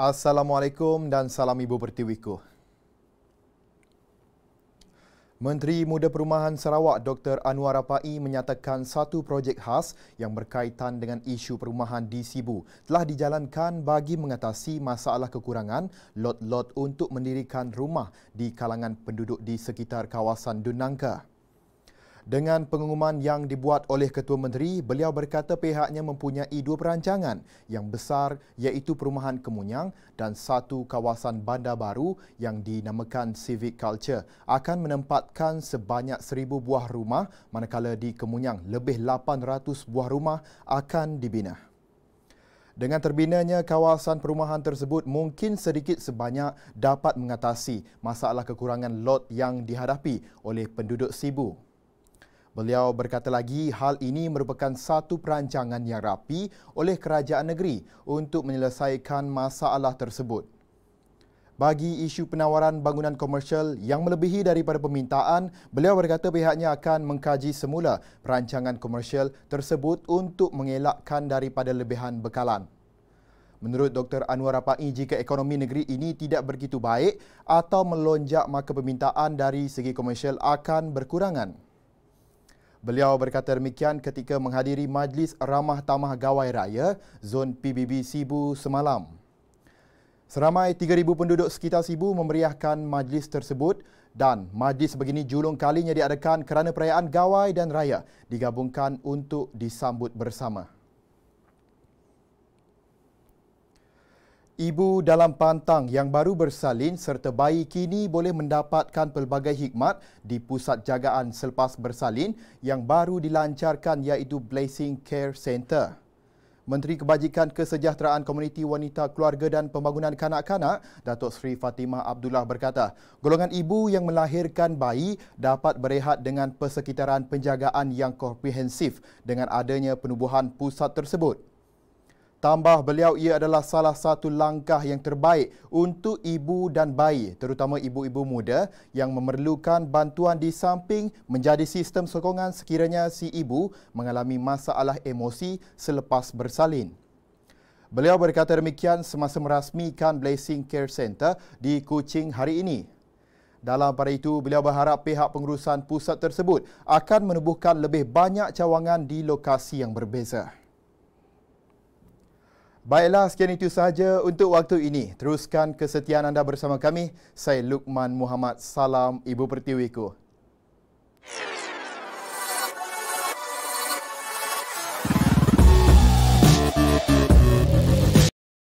Assalamualaikum dan salam Ibu Pertiwi ku. Menteri Muda Perumahan Sarawak Dr. Anwar Rapai menyatakan satu projek khas yang berkaitan dengan isu perumahan di Sibu telah dijalankan bagi mengatasi masalah kekurangan lot-lot untuk mendirikan rumah di kalangan penduduk di sekitar kawasan Dunangka. Dengan pengumuman yang dibuat oleh Ketua Menteri, beliau berkata pihaknya mempunyai dua perancangan yang besar iaitu perumahan Kemunyang dan satu kawasan bandar baru yang dinamakan Civic Culture akan menempatkan sebanyak seribu buah rumah manakala di Kemunyang lebih 800 buah rumah akan dibina. Dengan terbinanya kawasan perumahan tersebut mungkin sedikit sebanyak dapat mengatasi masalah kekurangan lot yang dihadapi oleh penduduk Sibu. Beliau berkata lagi, hal ini merupakan satu perancangan yang rapi oleh kerajaan negeri untuk menyelesaikan masalah tersebut. Bagi isu penawaran bangunan komersial yang melebihi daripada permintaan, beliau berkata pihaknya akan mengkaji semula perancangan komersial tersebut untuk mengelakkan daripada lebihan bekalan. Menurut Dr. Anwar Rapai, jika ekonomi negeri ini tidak begitu baik atau melonjak maka permintaan dari segi komersial akan berkurangan. Beliau berkata demikian ketika menghadiri Majlis Ramah Tamah Gawai Raya Zon PBB Sibu semalam. Seramai 3,000 penduduk sekitar Sibu memeriahkan majlis tersebut dan majlis begini julung kalinya diadakan kerana perayaan gawai dan raya digabungkan untuk disambut bersama. Ibu dalam pantang yang baru bersalin serta bayi kini boleh mendapatkan pelbagai hikmat di pusat jagaan selepas bersalin yang baru dilancarkan iaitu Blessing Care Center. Menteri Kebajikan Kesejahteraan Komuniti Wanita Keluarga dan Pembangunan Kanak-Kanak, Datuk Seri Fatimah Abdullah berkata, golongan ibu yang melahirkan bayi dapat berehat dengan persekitaran penjagaan yang komprehensif dengan adanya penubuhan pusat tersebut. Tambah beliau ia adalah salah satu langkah yang terbaik untuk ibu dan bayi, terutama ibu-ibu muda yang memerlukan bantuan di samping menjadi sistem sokongan sekiranya si ibu mengalami masalah emosi selepas bersalin. Beliau berkata demikian semasa merasmikan Blessing Care Center di Kuching hari ini. Dalam pada itu, beliau berharap pihak pengurusan pusat tersebut akan menubuhkan lebih banyak cawangan di lokasi yang berbeza. Baiklah, sekian itu sahaja untuk waktu ini. Teruskan kesetiaan anda bersama kami. Saya Lukman Muhammad. Salam Ibu Pertiwiku.